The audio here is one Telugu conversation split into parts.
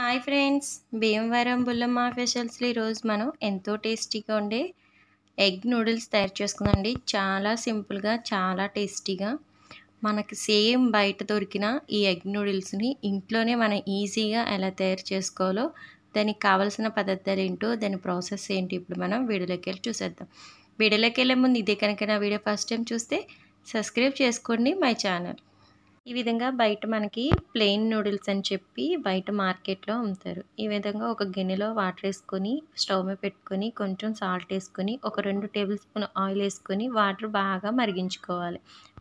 హాయ్ ఫ్రెండ్స్ భీమవరం బుల్లమ్మ ఫెషల్స్లో ఈరోజు మనం ఎంతో టేస్టీగా ఉండే ఎగ్ నూడిల్స్ తయారు చేసుకుందండి చాలా సింపుల్గా చాలా టేస్టీగా మనకు సేమ్ బయట దొరికిన ఈ ఎగ్ నూడిల్స్ని ఇంట్లోనే మనం ఈజీగా ఎలా తయారు చేసుకోవాలో దానికి కావాల్సిన పదార్థాలు ఏంటో దాని ప్రాసెస్ ఏంటి ఇప్పుడు మనం వీడియోలోకి వెళ్ళి చూసేద్దాం వీడియోలోకి వెళ్ళే ముందు ఇదే కనుక నా వీడియో ఫస్ట్ టైం చూస్తే సబ్స్క్రైబ్ చేసుకోండి మై ఛానల్ ఈ విధంగా బయట మనకి ప్లెయిన్ నూడిల్స్ అని చెప్పి బయట మార్కెట్లో అమ్ముతారు ఈ విధంగా ఒక గిన్నెలో వాటర్ వేసుకొని స్టవ్ మీద పెట్టుకొని కొంచెం సాల్ట్ వేసుకొని ఒక రెండు టేబుల్ స్పూన్ ఆయిల్ వేసుకొని వాటర్ బాగా మరిగించుకోవాలి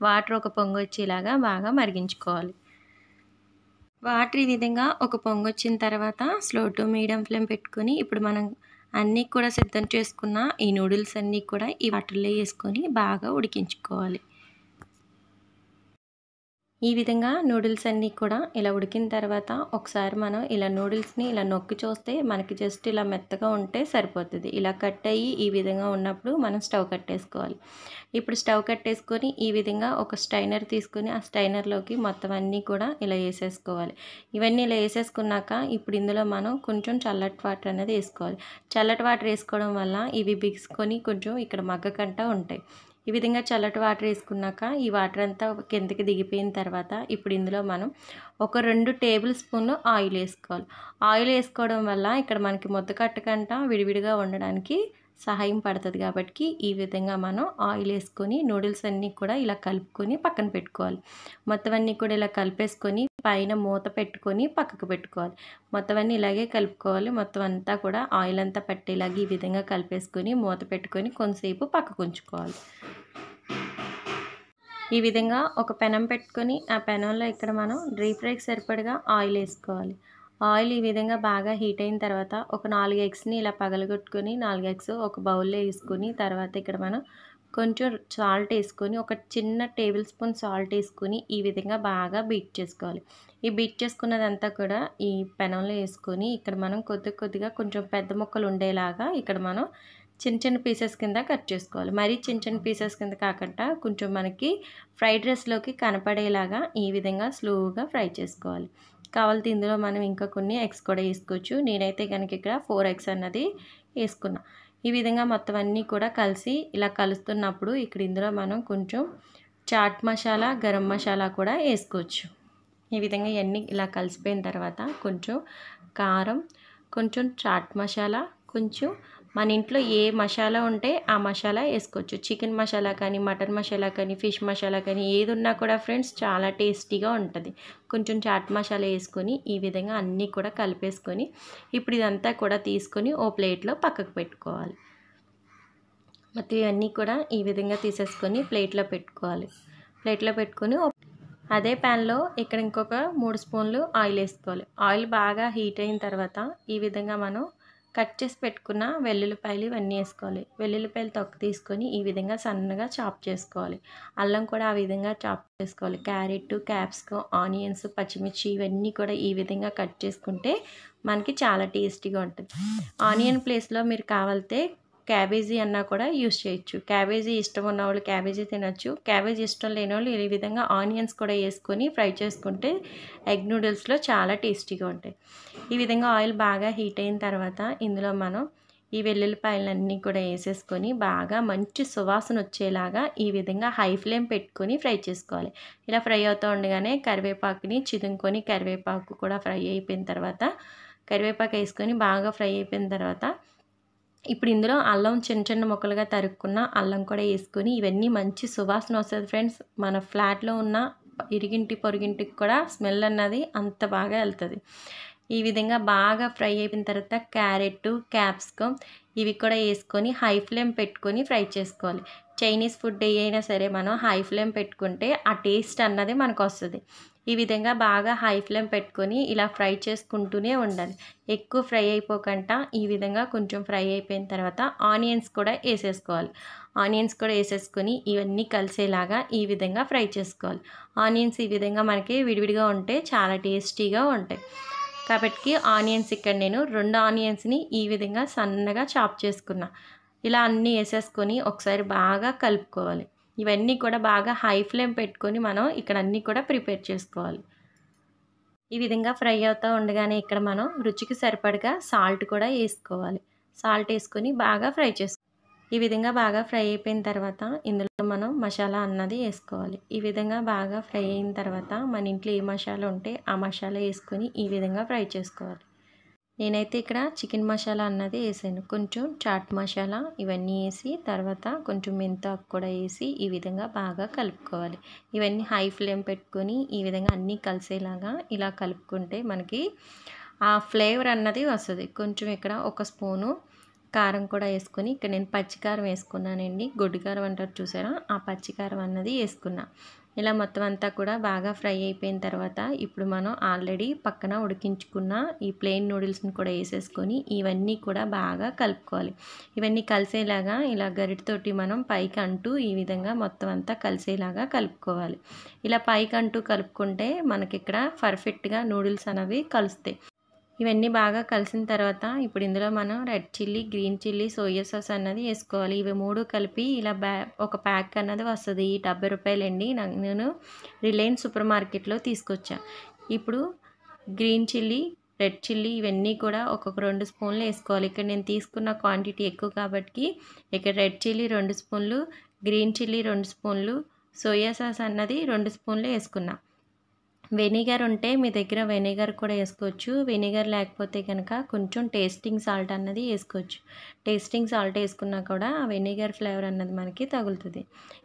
వాటర్ ఒక పొంగు వచ్చేలాగా బాగా మరిగించుకోవాలి వాటర్ ఈ విధంగా ఒక పొంగు వచ్చిన తర్వాత స్లో టు మీడియం ఫ్లేమ్ పెట్టుకొని ఇప్పుడు మనం అన్నీ కూడా సిద్ధం చేసుకున్న ఈ నూడిల్స్ అన్నీ కూడా ఈ వాటర్లో వేసుకొని బాగా ఉడికించుకోవాలి ఈ విధంగా నూడిల్స్ అన్నీ కూడా ఇలా ఉడికిన తర్వాత ఒకసారి మనం ఇలా నూడిల్స్ని ఇలా నొక్కి చూస్తే మనకి జస్ట్ ఇలా మెత్తగా ఉంటే సరిపోతుంది ఇలా కట్ అయ్యి ఈ విధంగా ఉన్నప్పుడు మనం స్టవ్ కట్టేసుకోవాలి ఇప్పుడు స్టవ్ కట్టేసుకొని ఈ విధంగా ఒక స్టైనర్ తీసుకొని ఆ స్టైనర్లోకి మొత్తం అన్నీ కూడా ఇలా వేసేసుకోవాలి ఇవన్నీ ఇలా వేసేసుకున్నాక ఇప్పుడు ఇందులో మనం కొంచెం చల్లటి వాటర్ అనేది వేసుకోవాలి చల్లటి వాటర్ వేసుకోవడం వల్ల ఇవి బిగుసుకొని కొంచెం ఇక్కడ మగ్గకంట ఉంటాయి ఈ విధంగా చల్లటి వాటర్ వేసుకున్నాక ఈ వాటర్ అంతా కిందకి దిగిపోయిన తర్వాత ఇప్పుడు ఇందులో మనం ఒక రెండు టేబుల్ స్పూన్లు ఆయిల్ వేసుకోవాలి ఆయిల్ వేసుకోవడం వల్ల ఇక్కడ మనకి ముద్ద కట్టకంట విడివిడిగా ఉండడానికి సహాయం పడుతుంది కాబట్టి ఈ విధంగా మనం ఆయిల్ వేసుకొని నూడిల్స్ అన్నీ కూడా ఇలా కలుపుకొని పక్కన పెట్టుకోవాలి మొత్తం అన్నీ కూడా ఇలా కలిపేసుకొని పైన మూత పెట్టుకొని పక్కకు పెట్టుకోవాలి మొత్తం అన్నీ ఇలాగే కలుపుకోవాలి మొత్తం అంతా కూడా ఆయిల్ అంతా పట్టేలాగా ఈ విధంగా కలిపేసుకొని మూత పెట్టుకొని కొంతసేపు పక్కకు ఉంచుకోవాలి ఈ విధంగా ఒక పెనం పెట్టుకొని ఆ పెనంలో ఇక్కడ మనం డ్రీప్ ఫ్రైకి సరిపడగా ఆయిల్ వేసుకోవాలి ఆయిల్ ఈ విధంగా బాగా హీట్ అయిన తర్వాత ఒక నాలుగు ఎగ్స్ని ఇలా పగలగొట్టుకొని నాలుగు ఎగ్స్ ఒక బౌల్లో వేసుకొని తర్వాత ఇక్కడ మనం కొంచెం సాల్ట్ వేసుకొని ఒక చిన్న టేబుల్ స్పూన్ సాల్ట్ వేసుకొని ఈ విధంగా బాగా బీట్ చేసుకోవాలి ఈ బీట్ చేసుకున్నదంతా కూడా ఈ పెనంలో వేసుకొని ఇక్కడ మనం కొద్ది కొద్దిగా కొంచెం పెద్ద ముక్కలు ఉండేలాగా ఇక్కడ మనం చిన్న చిన్న పీసెస్ కింద కట్ చేసుకోవాలి మరీ చిన్న చిన్న పీసెస్ కింద కాకుండా కొంచెం మనకి ఫ్రైడ్ రైస్లోకి కనపడేలాగా ఈ విధంగా స్లోగా ఫ్రై చేసుకోవాలి కావాలంటే ఇందులో మనం ఇంకా కొన్ని ఎగ్స్ కూడా వేసుకోవచ్చు నేనైతే కనుక ఇక్కడ ఫోర్ ఎగ్స్ అన్నది వేసుకున్నా ఈ విధంగా మొత్తం అన్నీ కూడా కలిసి ఇలా కలుస్తున్నప్పుడు ఇక్కడ ఇందులో మనం కొంచెం చాట్ మసాలా గరం మసాలా కూడా వేసుకోవచ్చు ఈ విధంగా ఇవన్నీ ఇలా కలిసిపోయిన తర్వాత కొంచెం కారం కొంచెం చాట్ మసాలా కొంచెం మన ఇంట్లో ఏ మసాలా ఉంటే ఆ మసాలా వేసుకోవచ్చు చికెన్ మసాలా కానీ మటన్ మసాలా కానీ ఫిష్ మసాలా కానీ ఏది ఉన్నా కూడా ఫ్రెండ్స్ చాలా టేస్టీగా ఉంటుంది కొంచెం చాట్ మసాలా వేసుకొని ఈ విధంగా అన్నీ కూడా కలిపేసుకొని ఇప్పుడు ఇదంతా కూడా తీసుకొని ఓ ప్లేట్లో పక్కకు పెట్టుకోవాలి మొత్తం ఇవన్నీ కూడా ఈ విధంగా తీసేసుకొని ప్లేట్లో పెట్టుకోవాలి ప్లేట్లో పెట్టుకొని అదే ప్యాన్లో ఇక్కడ ఇంకొక మూడు స్పూన్లు ఆయిల్ వేసుకోవాలి ఆయిల్ బాగా హీట్ అయిన తర్వాత ఈ విధంగా మనం కట్ చేసి పెట్టుకున్న వెల్లుల్లిపాయలు ఇవన్నీ వేసుకోవాలి వెల్లుల్లిపాయలు తొక్క తీసుకొని ఈ విధంగా సన్నగా చాప్ చేసుకోవాలి అల్లం కూడా ఆ విధంగా చాప్ చేసుకోవాలి క్యారెట్ క్యాప్సికం ఆనియన్స్ పచ్చిమిర్చి ఇవన్నీ కూడా ఈ విధంగా కట్ చేసుకుంటే మనకి చాలా టేస్టీగా ఉంటుంది ఆనియన్ ప్లేస్లో మీరు కావాలితే క్యాబేజీ అన్నా కూడా యూస్ చేయొచ్చు క్యాబేజీ ఇష్టం ఉన్న వాళ్ళు క్యాబేజీ తినచ్చు క్యాబేజీ ఇష్టం లేని వాళ్ళు ఈ విధంగా ఆనియన్స్ కూడా వేసుకొని ఫ్రై చేసుకుంటే ఎగ్ నూడిల్స్లో చాలా టేస్టీగా ఉంటాయి ఈ విధంగా ఆయిల్ బాగా హీట్ అయిన తర్వాత ఇందులో మనం ఈ వెల్లుల్లిపాయలన్నీ కూడా వేసేసుకొని బాగా మంచి సువాసన వచ్చేలాగా ఈ విధంగా హై ఫ్లేమ్ పెట్టుకొని ఫ్రై చేసుకోవాలి ఇలా ఫ్రై అవుతూ ఉండగానే కరివేపాకుని చిదుంకొని కరివేపాకు కూడా ఫ్రై అయిపోయిన తర్వాత కరివేపాకు వేసుకొని బాగా ఫ్రై అయిపోయిన తర్వాత ఇప్పుడు ఇందులో అల్లం చిన్న చిన్న ముక్కలుగా తరుక్కున్న అల్లం కూడా వేసుకుని ఇవన్నీ మంచి సువాసన వస్తుంది ఫ్రెండ్స్ మన ఫ్లాట్లో ఉన్న ఇరిగింటి పొరిగింటికి కూడా స్మెల్ అన్నది అంత బాగా వెళ్తుంది ఈ విధంగా బాగా ఫ్రై అయిపోయిన తర్వాత క్యారెట్ క్యాప్సికమ్ ఇవి కూడా వేసుకొని హై ఫ్లేమ్ పెట్టుకొని ఫ్రై చేసుకోవాలి చైనీస్ ఫుడ్ అయినా సరే మనం హై ఫ్లేమ్ పెట్టుకుంటే ఆ టేస్ట్ అన్నది మనకు వస్తుంది ఈ విధంగా బాగా హై ఫ్లేమ్ పెట్టుకొని ఇలా ఫ్రై చేసుకుంటూనే ఉండాలి ఎక్కువ ఫ్రై అయిపోకుండా ఈ విధంగా కొంచెం ఫ్రై అయిపోయిన తర్వాత ఆనియన్స్ కూడా వేసేసుకోవాలి ఆనియన్స్ కూడా వేసేసుకొని ఇవన్నీ కలిసేలాగా ఈ విధంగా ఫ్రై చేసుకోవాలి ఆనియన్స్ ఈ విధంగా మనకి విడివిడిగా ఉంటే చాలా టేస్టీగా ఉంటాయి కాబట్టి ఆనియన్స్ ఇక్కడ నేను రెండు ఆనియన్స్ని ఈ విధంగా సన్నగా చాప్ చేసుకున్నా ఇలా అన్నీ వేసేసుకొని ఒకసారి బాగా కలుపుకోవాలి ఇవన్నీ కూడా బాగా హై ఫ్లేమ్ పెట్టుకొని మనం ఇక్కడ అన్నీ కూడా ప్రిపేర్ చేసుకోవాలి ఈ విధంగా ఫ్రై అవుతూ ఉండగానే ఇక్కడ మనం రుచికి సరిపడగా సాల్ట్ కూడా వేసుకోవాలి సాల్ట్ వేసుకొని బాగా ఫ్రై చేసుకోవాలి ఈ విధంగా బాగా ఫ్రై అయిపోయిన తర్వాత ఇందులో మనం మసాలా అన్నది వేసుకోవాలి ఈ విధంగా బాగా ఫ్రై అయిన తర్వాత మన ఇంట్లో ఏ మసాలా ఉంటే ఆ మసాలా వేసుకొని ఈ విధంగా ఫ్రై చేసుకోవాలి నేనైతే ఇక్కడ చికెన్ మసాలా అన్నది వేసాను కొంచెం చాట్ మసాలా ఇవన్నీ వేసి తర్వాత కొంచెం మెంతాకు కూడా వేసి ఈ విధంగా బాగా కలుపుకోవాలి ఇవన్నీ హై ఫ్లేమ్ పెట్టుకొని ఈ విధంగా అన్నీ కలిసేలాగా ఇలా కలుపుకుంటే మనకి ఆ ఫ్లేవర్ అన్నది వస్తుంది కొంచెం ఇక్కడ ఒక స్పూను కారం కూడా వేసుకొని ఇక్కడ నేను పచ్చికారం వేసుకున్నానండి గొడ్డు కారం అంటారు చూసారా ఆ పచ్చికారం అన్నది వేసుకున్నాను ఇలా మొత్తం అంతా కూడా బాగా ఫ్రై అయిపోయిన తర్వాత ఇప్పుడు మనం ఆల్రెడీ పక్కన ఉడికించుకున్న ఈ ప్లెయిన్ నూడిల్స్ని కూడా వేసేసుకొని ఇవన్నీ కూడా బాగా కలుపుకోవాలి ఇవన్నీ కలిసేలాగా ఇలా గరిటతోటి మనం పైకి అంటూ ఈ విధంగా మొత్తం అంతా కలిసేలాగా కలుపుకోవాలి ఇలా పైకి అంటూ కలుపుకుంటే మనకి ఇక్కడ పర్ఫెక్ట్గా నూడిల్స్ అనేవి కలుస్తాయి ఇవన్నీ బాగా కలిసిన తర్వాత ఇప్పుడు ఇందులో మనం red chilli green chilli soya sauce అన్నది వేసుకోవాలి ఇవి మూడు కలిపి ఇలా బ్యా ఒక ప్యాక్ అన్నది వస్తుంది ఈ డెబ్బై రూపాయలండి నేను రిలయన్స్ సూపర్ మార్కెట్లో తీసుకొచ్చా ఇప్పుడు గ్రీన్ చిల్లీ రెడ్ చిల్లీ ఇవన్నీ కూడా ఒక్కొక్క రెండు స్పూన్లు వేసుకోవాలి ఇక్కడ నేను తీసుకున్న క్వాంటిటీ ఎక్కువ కాబట్టి ఇక్కడ రెడ్ చిల్లీ రెండు స్పూన్లు గ్రీన్ చిల్లీ రెండు స్పూన్లు సోయా సాస్ అన్నది రెండు స్పూన్లు వేసుకున్నాను వెనిగర్ ఉంటే మీ దగ్గర వెనిగర్ కూడా వేసుకోవచ్చు వెనిగర్ లేకపోతే కనుక కొంచెం టేస్టింగ్ సాల్ట్ అన్నది వేసుకోవచ్చు టేస్టింగ్ సాల్ట్ వేసుకున్నా కూడా ఆ వెనిగర్ ఫ్లేవర్ అన్నది మనకి తగులుతుంది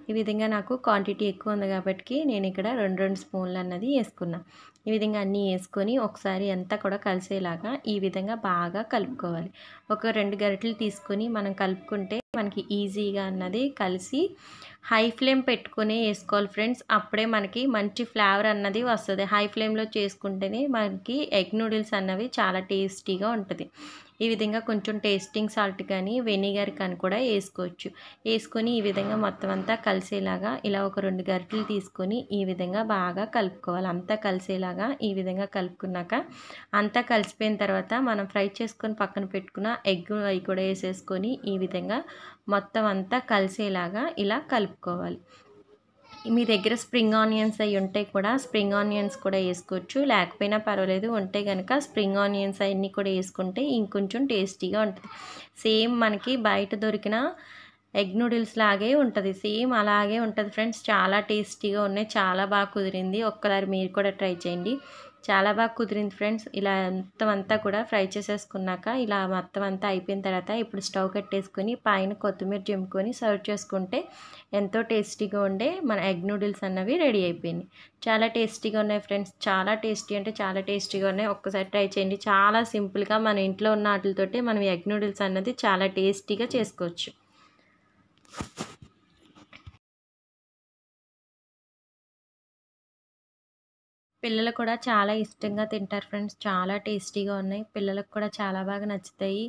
ఈ విధంగా నాకు క్వాంటిటీ ఎక్కువ ఉంది కాబట్టి నేను ఇక్కడ రెండు రెండు స్పూన్లు అన్నది వేసుకున్నాను ఈ విధంగా అన్నీ వేసుకొని ఒకసారి అంతా కూడా కలిసేలాగా ఈ విధంగా బాగా కలుపుకోవాలి ఒక రెండు గరిటెలు తీసుకొని మనం కలుపుకుంటే మనకి ఈజీగా అన్నది కలిసి హై ఫ్లేమ్ పెట్టుకుని వేసుకోవాలి ఫ్రెండ్స్ అప్పుడే మనకి మంచి ఫ్లేవర్ అన్నది వస్తుంది హై ఫ్లేమ్లో చేసుకుంటేనే మనకి ఎగ్ నూడిల్స్ అన్నవి చాలా టేస్టీగా ఉంటుంది ఈ విధంగా కొంచెం టేస్టింగ్ సాల్ట్ కానీ వెనిగర్ కానీ కూడా వేసుకోవచ్చు వేసుకొని ఈ విధంగా మొత్తం అంతా కలిసేలాగా ఇలా ఒక రెండు గరిటెలు తీసుకొని ఈ విధంగా బాగా కలుపుకోవాలి అంతా కలిసేలాగా ఈ విధంగా కలుపుకున్నాక అంతా కలిసిపోయిన తర్వాత మనం ఫ్రై చేసుకొని పక్కన పెట్టుకున్న ఎగ్ అవి కూడా వేసేసుకొని ఈ విధంగా మొత్తం అంతా కలిసేలాగా ఇలా కలుపుకోవాలి మీ దగ్గర స్ప్రింగ్ ఆనియన్స్ అవి ఉంటే కూడా స్ప్రింగ్ ఆనియన్స్ కూడా వేసుకోవచ్చు లేకపోయినా పర్వాలేదు ఉంటే కనుక స్ప్రింగ్ ఆనియన్స్ అవన్నీ కూడా వేసుకుంటే ఇంకొంచెం టేస్టీగా ఉంటుంది సేమ్ మనకి బయట దొరికిన ఎగ్ నూడిల్స్ లాగే ఉంటుంది సేమ్ అలాగే ఉంటుంది ఫ్రెండ్స్ చాలా టేస్టీగా ఉన్నాయి చాలా బాగా కుదిరింది ఒక్కసారి మీరు కూడా ట్రై చేయండి చాలా బాగా కుదిరింది ఫ్రెండ్స్ ఇలా మొత్తం అంతా కూడా ఫ్రై చేసేసుకున్నాక ఇలా మొత్తం అంతా అయిపోయిన తర్వాత ఇప్పుడు స్టవ్ కట్టేసుకొని పైన కొత్తిమీర జిమ్ముకొని సర్వ్ చేసుకుంటే ఎంతో టేస్టీగా ఉండే మన ఎగ్ నూడిల్స్ అన్నవి రెడీ అయిపోయినాయి చాలా టేస్టీగా ఉన్నాయి ఫ్రెండ్స్ చాలా టేస్టీ అంటే చాలా టేస్టీగా ఉన్నాయి ఒక్కసారి ట్రై చేయండి చాలా సింపుల్గా మన ఇంట్లో ఉన్న వాటితోటే మనం ఎగ్ నూడిల్స్ అన్నది చాలా టేస్టీగా చేసుకోవచ్చు పిల్లలు కూడా చాలా ఇష్టంగా తింటారు ఫ్రెండ్స్ చాలా టేస్టీగా ఉన్నాయి పిల్లలకు కూడా చాలా బాగా నచ్చుతాయి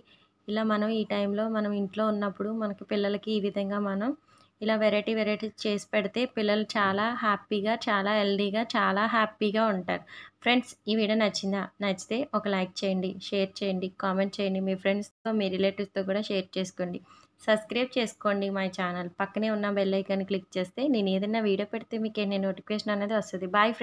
ఇలా మనం ఈ టైంలో మనం ఇంట్లో ఉన్నప్పుడు మనకి పిల్లలకి ఈ విధంగా మనం ఇలా వెరైటీ వెరైటీ చేసి పెడితే పిల్లలు చాలా హ్యాపీగా చాలా హెల్దీగా చాలా హ్యాపీగా ఉంటారు ఫ్రెండ్స్ ఈ వీడియో నచ్చిందా నచ్చితే ఒక లైక్ చేయండి షేర్ చేయండి కామెంట్ చేయండి మీ ఫ్రెండ్స్తో మీ రిలేటివ్స్తో కూడా షేర్ చేసుకోండి సబ్స్క్రైబ్ చేసుకోండి మా ఛానల్ పక్కనే ఉన్న బెల్లైకాన్ని క్లిక్ చేస్తే నేను ఏదైనా వీడియో పెడితే మీకు నేను నోటిఫికేషన్ అనేది వస్తుంది బాయ్ ఫ్రెండ్స్